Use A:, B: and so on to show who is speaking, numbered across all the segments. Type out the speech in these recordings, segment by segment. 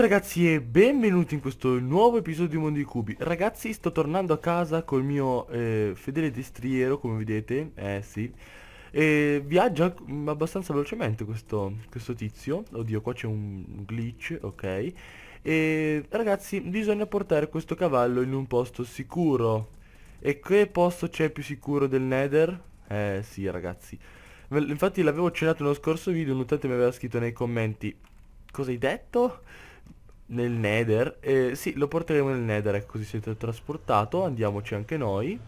A: tutti ragazzi e benvenuti in questo nuovo episodio di Mondo di Cubi Ragazzi sto tornando a casa col mio eh, fedele destriero come vedete Eh sì E viaggia abbastanza velocemente questo, questo tizio Oddio qua c'è un glitch ok E ragazzi bisogna portare questo cavallo in un posto sicuro E che posto c'è più sicuro del nether? Eh sì ragazzi Infatti l'avevo accennato nello scorso video, un utente mi aveva scritto nei commenti Cosa hai detto? nel nether eh, Sì, lo porteremo nel nether, ecco, così siete trasportato Andiamoci anche noi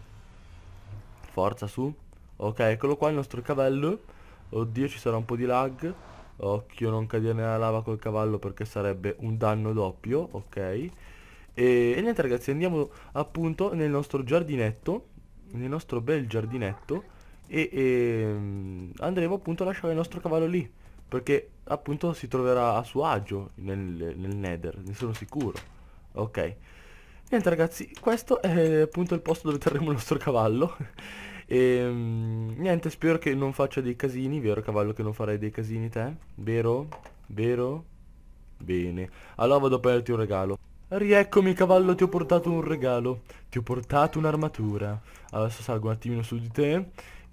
A: Forza, su Ok, eccolo qua il nostro cavallo Oddio, ci sarà un po' di lag Occhio, non cadere nella lava col cavallo perché sarebbe un danno doppio Ok E, e niente ragazzi, andiamo appunto nel nostro giardinetto Nel nostro bel giardinetto e, e ehm, andremo appunto a lasciare il nostro cavallo lì perché appunto si troverà a suo agio nel, nel nether, ne sono sicuro. Ok. Niente ragazzi, questo è appunto il posto dove terremo il nostro cavallo. e ehm, niente, spero che non faccia dei casini, vero cavallo che non farei dei casini te? Vero? Vero? Bene. Allora vado a prenderti un regalo. Rieccomi cavallo, ti ho portato un regalo. Ti ho portato un'armatura. Adesso salgo un attimino su di te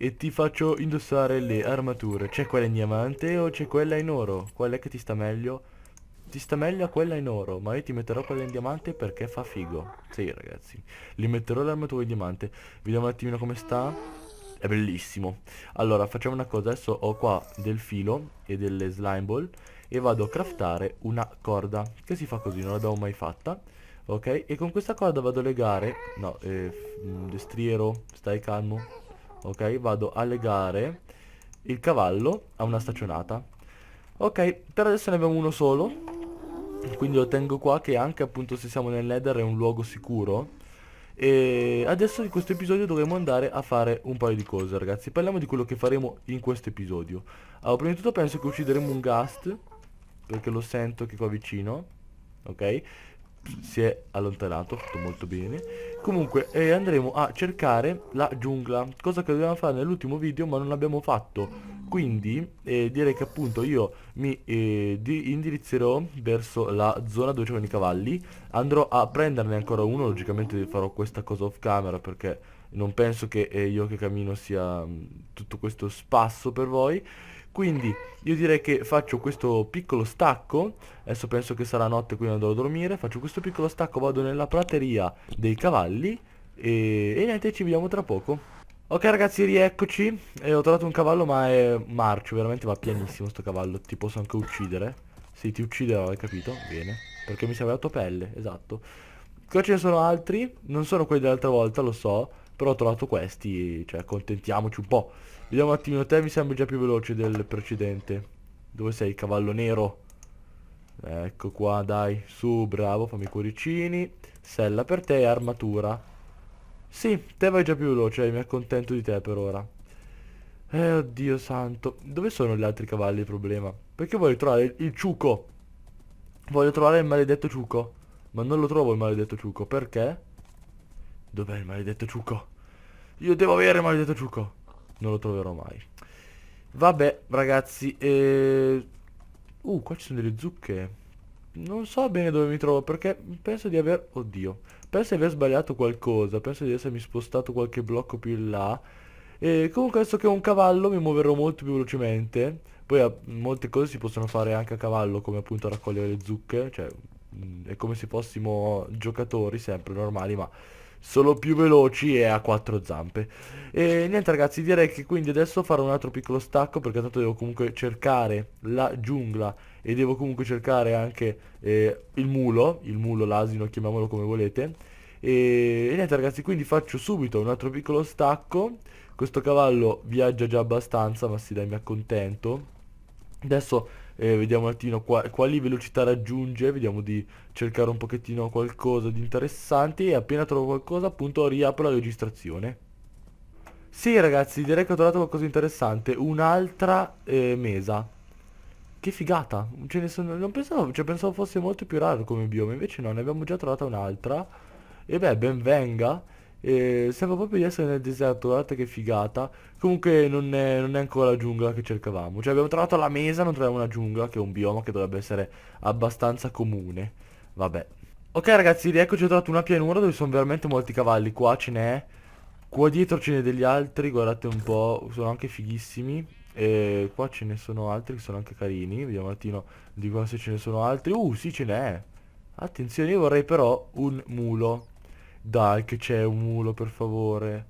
A: e ti faccio indossare le armature. C'è quella in diamante o c'è quella in oro? Qual è che ti sta meglio? Ti sta meglio quella in oro, ma io ti metterò quella in diamante perché fa figo. Sì, ragazzi. Li metterò l'armatura in diamante. Vediamo un attimino come sta. È bellissimo. Allora, facciamo una cosa. Adesso ho qua del filo e delle slime ball e vado a craftare una corda che si fa così, non l'abbiamo mai fatta. Ok, e con questa corda vado a legare... No, eh, mm, destriero, stai calmo ok? Vado a legare il cavallo a una staccionata. Ok, per adesso ne abbiamo uno solo, quindi lo tengo qua che anche appunto se siamo nel nether è un luogo sicuro. E adesso in questo episodio dovremo andare a fare un paio di cose ragazzi Parliamo di quello che faremo in questo episodio Allora prima di tutto penso che uccideremo un ghast Perché lo sento che qua vicino Ok si è allontanato, fatto molto bene Comunque eh, andremo a cercare la giungla Cosa che dovevamo fare nell'ultimo video ma non abbiamo fatto Quindi eh, direi che appunto io mi eh, indirizzerò verso la zona dove c'erano i cavalli Andrò a prenderne ancora uno Logicamente farò questa cosa off camera perché non penso che eh, io che cammino sia mh, mm, tutto questo spasso per voi quindi io direi che faccio questo piccolo stacco Adesso penso che sarà notte quindi andrò a dormire Faccio questo piccolo stacco, vado nella prateria dei cavalli E, e niente ci vediamo tra poco Ok ragazzi rieccoci eh, Ho trovato un cavallo ma è marcio Veramente va pianissimo sto cavallo Ti posso anche uccidere Sì ti ucciderò hai capito? Bene Perché mi serve la tua pelle Esatto Qua ce ne sono altri Non sono quelli dell'altra volta lo so però ho trovato questi, cioè accontentiamoci un po'. Vediamo un attimino, te mi sembra già più veloce del precedente. Dove sei, cavallo nero? Ecco qua, dai, su, bravo, fammi i cuoricini. Sella per te e armatura. Sì, te vai già più veloce, mi accontento di te per ora. Eh, oddio santo. Dove sono gli altri cavalli il problema? Perché voglio trovare il ciuco. Voglio trovare il maledetto ciuco. Ma non lo trovo il maledetto ciuco, perché? Dov'è il maledetto ciuco? Io devo avere maledetto ciucco. Non lo troverò mai. Vabbè, ragazzi. Eh... Uh, qua ci sono delle zucche. Non so bene dove mi trovo perché penso di aver... Oddio. Penso di aver sbagliato qualcosa. Penso di essermi spostato qualche blocco più in là. E comunque adesso che ho un cavallo mi muoverò molto più velocemente. Poi molte cose si possono fare anche a cavallo come appunto raccogliere le zucche. Cioè mm, è come se fossimo giocatori sempre normali ma sono più veloci e ha quattro zampe. E niente ragazzi, direi che quindi adesso farò un altro piccolo stacco perché tanto devo comunque cercare la giungla e devo comunque cercare anche eh, il mulo, il mulo, l'asino, chiamiamolo come volete. E, e niente ragazzi, quindi faccio subito un altro piccolo stacco. Questo cavallo viaggia già abbastanza, ma sì dai mi accontento. Adesso eh, vediamo un attimo qua, quali velocità raggiunge, vediamo di cercare un pochettino qualcosa di interessante e appena trovo qualcosa appunto riapro la registrazione. Sì ragazzi, direi che ho trovato qualcosa di interessante, un'altra eh, mesa. Che figata, ce ne sono, non pensavo, cioè pensavo fosse molto più raro come bioma, invece no, ne abbiamo già trovata un'altra. E beh, ben venga eh, sembra proprio di essere nel deserto, guardate che figata. Comunque non è, non è, ancora la giungla che cercavamo. Cioè abbiamo trovato la mesa, non troviamo una giungla, che è un bioma che dovrebbe essere abbastanza comune. Vabbè. Ok ragazzi, eccoci ho trovato una pianura dove sono veramente molti cavalli. Qua ce n'è. Qua dietro ce n'è degli altri, guardate un po', sono anche fighissimi. E qua ce ne sono altri che sono anche carini. Vediamo un attimo di qua se ce ne sono altri. Uh, sì, ce n'è. Attenzione, io vorrei però un mulo. Dai che c'è un mulo per favore.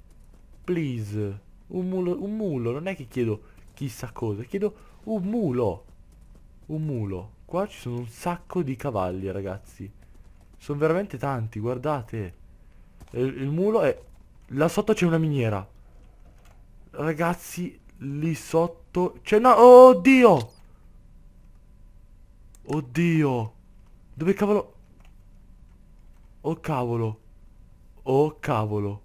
A: Please. Un mulo, un mulo. Non è che chiedo chissà cosa. Chiedo un mulo. Un mulo. Qua ci sono un sacco di cavalli ragazzi. Sono veramente tanti, guardate. Il, il mulo è... Là sotto c'è una miniera. Ragazzi, lì sotto c'è una... Oh, oddio! Oddio! Dove cavolo... Oh cavolo! Oh cavolo.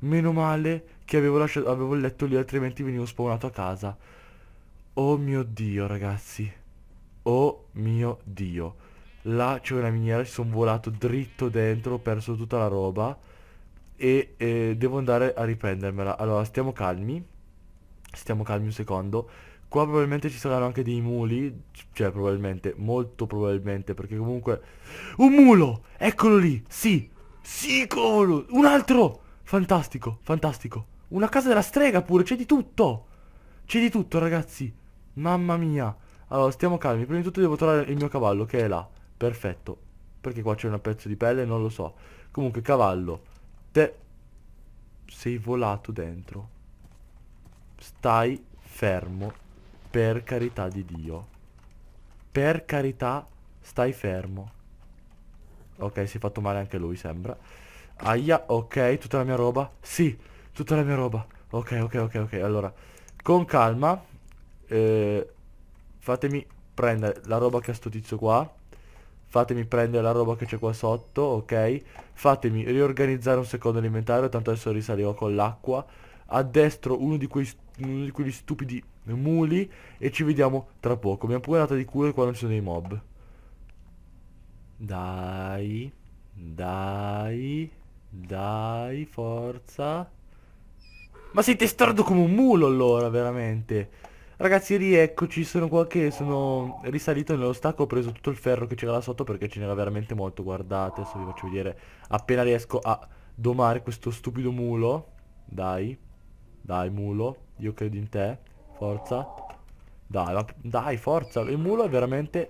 A: Meno male che avevo, lasciato, avevo letto lì altrimenti venivo spawnato a casa. Oh mio dio ragazzi. Oh mio dio. Là c'è una miniera, ci sono volato dritto dentro, ho perso tutta la roba. E eh, devo andare a riprendermela. Allora stiamo calmi. Stiamo calmi un secondo. Qua probabilmente ci saranno anche dei muli, cioè probabilmente, molto probabilmente, perché comunque... Un mulo! Eccolo lì, sì! Sì, Sicuro! Un altro! Fantastico, fantastico. Una casa della strega pure, c'è di tutto. C'è di tutto, ragazzi. Mamma mia. Allora, stiamo calmi. Prima di tutto devo trovare il mio cavallo, che è là. Perfetto. Perché qua c'è un pezzo di pelle, non lo so. Comunque, cavallo. Te... Sei volato dentro. Stai fermo. Per carità di Dio. Per carità, stai fermo. Ok, si è fatto male anche lui, sembra. Aia, ok, tutta la mia roba. Sì, tutta la mia roba. Ok, ok, ok, ok. Allora, con calma, eh, fatemi prendere la roba che ha sto tizio qua. Fatemi prendere la roba che c'è qua sotto, ok? Fatemi riorganizzare un secondo l'inventario, tanto adesso risalirò con l'acqua. A destra uno di, quei, uno di quegli stupidi muli e ci vediamo tra poco. Mi ha pure data di culo quando ci sono dei mob. Dai, dai, dai, forza. Ma sei testardo come un mulo allora, veramente. Ragazzi, rieccoci, sono qua che sono risalito nello stacco, ho preso tutto il ferro che c'era là sotto perché ce n'era veramente molto, guardate, adesso vi faccio vedere appena riesco a domare questo stupido mulo. Dai, dai mulo, io credo in te, forza. Dai, dai, forza, il mulo è veramente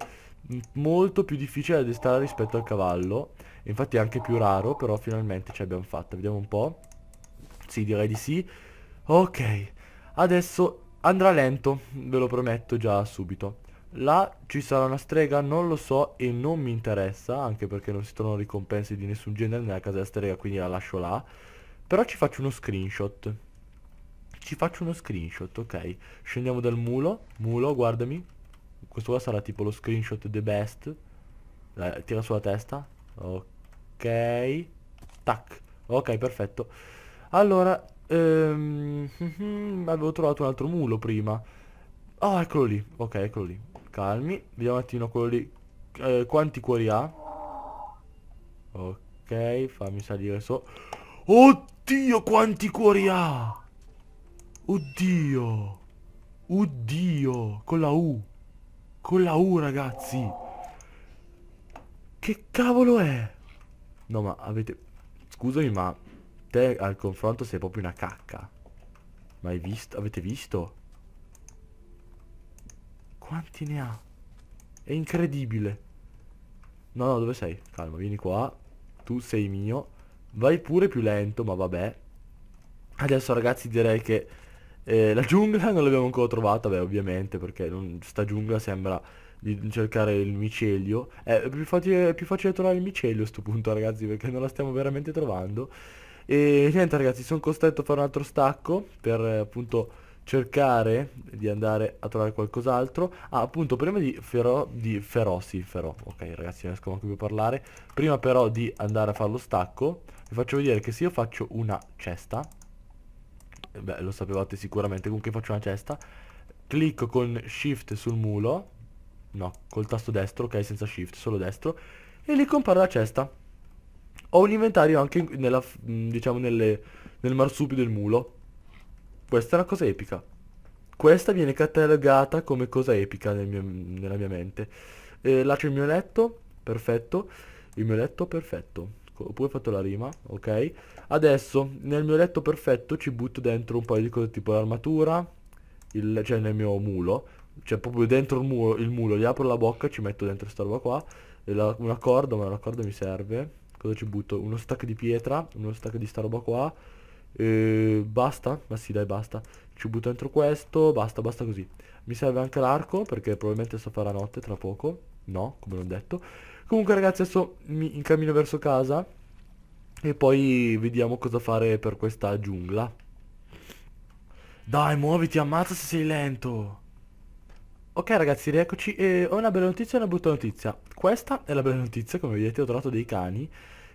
A: molto più difficile da addestrare rispetto al cavallo infatti è anche più raro però finalmente ce l'abbiamo fatta vediamo un po' sì direi di sì ok adesso andrà lento ve lo prometto già subito là ci sarà una strega non lo so e non mi interessa anche perché non si trovano ricompense di nessun genere nella casa della strega quindi la lascio là però ci faccio uno screenshot ci faccio uno screenshot ok scendiamo dal mulo mulo guardami questo qua sarà tipo lo screenshot the best. Eh, tira sulla testa. Ok. Tac. Ok, perfetto. Allora, ehm, avevo trovato un altro mulo prima. Oh, eccolo lì. Ok, eccolo lì. Calmi. Vediamo un attimo quello lì. Eh, quanti cuori ha? Ok, fammi salire so. Oddio, quanti cuori ha! Oddio! Oddio! Con la U! Con la U ragazzi Che cavolo è? No ma avete Scusami ma Te al confronto sei proprio una cacca Ma hai visto? Avete visto? Quanti ne ha? È incredibile No no dove sei? Calma vieni qua Tu sei mio Vai pure più lento ma vabbè Adesso ragazzi direi che eh, la giungla non l'abbiamo ancora trovata, beh ovviamente perché non, sta giungla sembra di cercare il micelio. Eh, è, più facile, è più facile trovare il micelio a questo punto ragazzi perché non la stiamo veramente trovando. E niente ragazzi, sono costretto a fare un altro stacco per appunto cercare di andare a trovare qualcos'altro. Ah, appunto, prima di ferò, di ferò, sì, ferò. Ok, ragazzi, non riesco manco più a parlare. Prima però di andare a fare lo stacco, vi faccio vedere che se io faccio una cesta, beh lo sapevate sicuramente, comunque faccio una cesta, clicco con shift sul mulo, no, col tasto destro, ok, senza shift, solo destro, e lì compare la cesta. Ho un inventario anche nella, diciamo nelle, nel marsupio del mulo. Questa è una cosa epica. Questa viene catalogata come cosa epica nel mio, nella mia mente. Eh, là c'è il mio letto, perfetto. Il mio letto, perfetto. Ecco, ho pure fatto la rima, ok? Adesso nel mio letto perfetto ci butto dentro un paio di cose tipo l'armatura, cioè nel mio mulo, cioè proprio dentro il mulo, il mulo, gli apro la bocca, ci metto dentro sta roba qua, la, una corda, ma la corda mi serve, cosa ci butto? Uno stack di pietra, uno stack di sta roba qua, e basta? Ma sì dai basta, ci butto dentro questo basta basta così mi serve anche l'arco perché probabilmente so fare la notte tra poco no come l'ho detto comunque ragazzi adesso mi incammino verso casa e poi vediamo cosa fare per questa giungla dai muoviti ammazza se sei lento Ok ragazzi, rieccoci. Eh, ho una bella notizia e una brutta notizia. Questa è la bella notizia, come vedete ho trovato dei cani.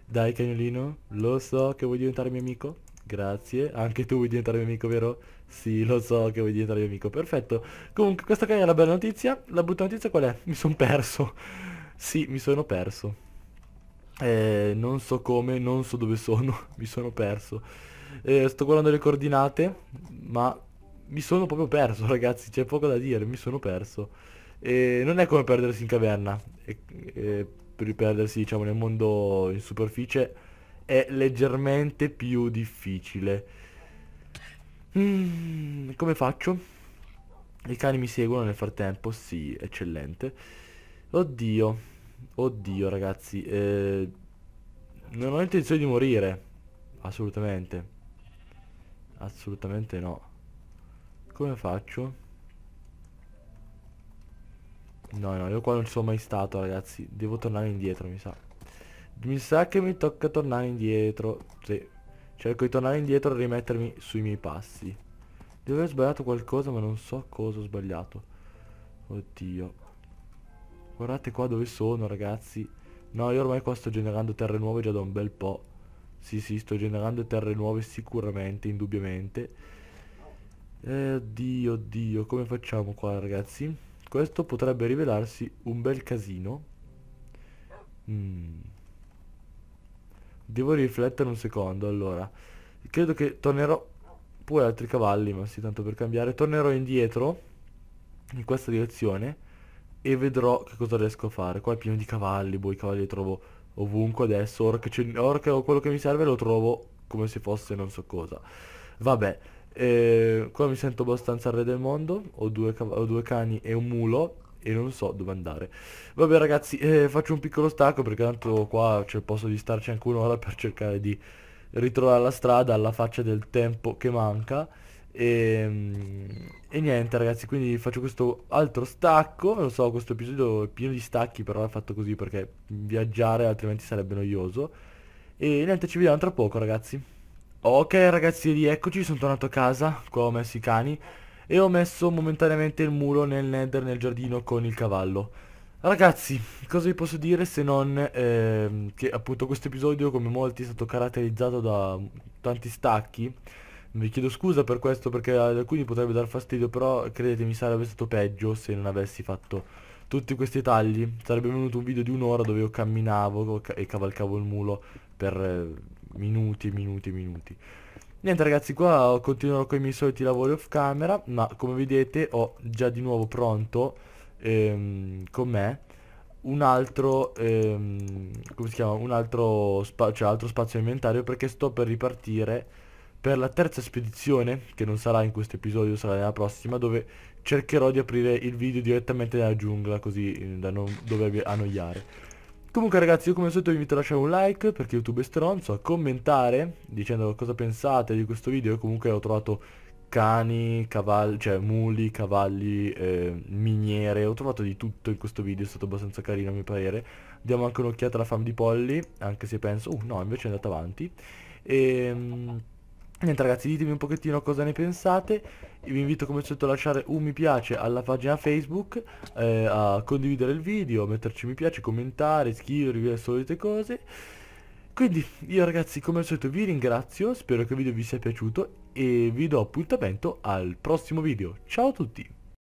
A: Dai cagnolino, lo so che vuoi diventare mio amico. Grazie, anche tu vuoi diventare mio amico, vero? Sì, lo so che vuoi diventare mio amico, perfetto. Comunque, questa che è la bella notizia. La brutta notizia qual è? Mi sono perso. Sì, mi sono perso. Eh, non so come, non so dove sono, mi sono perso. Eh, sto guardando le coordinate, ma mi sono proprio perso, ragazzi, c'è poco da dire, mi sono perso. Eh, non è come perdersi in caverna, per perdersi diciamo nel mondo in superficie è leggermente più difficile. Mm, come faccio? I cani mi seguono nel frattempo, sì, eccellente. Oddio, oddio ragazzi, eh, non ho intenzione di morire, assolutamente. Assolutamente no. Come faccio? No, no, io qua non sono mai stato ragazzi, devo tornare indietro mi sa. Mi sa che mi tocca tornare indietro, sì. Cerco di tornare indietro e rimettermi sui miei passi. Devo aver sbagliato qualcosa ma non so cosa ho sbagliato. Oddio. Guardate qua dove sono ragazzi. No, io ormai qua sto generando terre nuove già da un bel po'. Sì, sì, sto generando terre nuove sicuramente, indubbiamente. Eh, oddio, oddio, come facciamo qua ragazzi? Questo potrebbe rivelarsi un bel casino. Mmm. Devo riflettere un secondo, allora. Credo che tornerò... Pure altri cavalli, ma sì, tanto per cambiare. Tornerò indietro, in questa direzione, e vedrò che cosa riesco a fare. Qua è pieno di cavalli, boh, i cavalli li trovo ovunque adesso. Ora che, ora che ho quello che mi serve lo trovo come se fosse non so cosa. Vabbè, eh, qua mi sento abbastanza re del mondo. Ho due, ho due cani e un mulo e non so dove andare Vabbè ragazzi eh, faccio un piccolo stacco perché tanto qua c'è posso di starci anche un'ora per cercare di ritrovare la strada alla faccia del tempo che manca e, ehm, e, niente ragazzi quindi faccio questo altro stacco non so questo episodio è pieno di stacchi però l'ho fatto così perché viaggiare altrimenti sarebbe noioso e niente ci vediamo tra poco ragazzi ok ragazzi rieccoci sono tornato a casa qua ho messo i cani e ho messo momentaneamente il muro nel nether nel giardino con il cavallo. Ragazzi, cosa vi posso dire se non eh, che appunto questo episodio come molti è stato caratterizzato da tanti stacchi. Vi chiedo scusa per questo perché ad alcuni potrebbe dar fastidio, però credetemi sarebbe stato peggio se non avessi fatto tutti questi tagli. Sarebbe venuto un video di un'ora dove io camminavo e cavalcavo il mulo per eh, minuti e minuti e minuti. Niente ragazzi qua continuerò con i miei soliti lavori off camera ma come vedete ho già di nuovo pronto ehm, con me un altro ehm, come si chiama un altro, spa cioè, altro spazio inventario perché sto per ripartire per la terza spedizione che non sarà in questo episodio sarà nella prossima dove cercherò di aprire il video direttamente nella giungla così da non dovervi annoiare Comunque ragazzi io come al solito vi invito a lasciare un like perché YouTube è stronzo, a commentare dicendo cosa pensate di questo video, comunque ho trovato cani, cavalli, cioè muli, cavalli, eh, miniere, ho trovato di tutto in questo video, è stato abbastanza carino a mio parere. Diamo anche un'occhiata alla fam di polli, anche se penso, uh no invece è andata avanti. Ehm... Niente ragazzi ditemi un pochettino cosa ne pensate Io Vi invito come al solito a lasciare un mi piace alla pagina Facebook eh, A condividere il video, a metterci mi piace, commentare, iscrivervi le solite cose Quindi io ragazzi come al solito vi ringrazio Spero che il video vi sia piaciuto E vi do appuntamento al prossimo video Ciao a tutti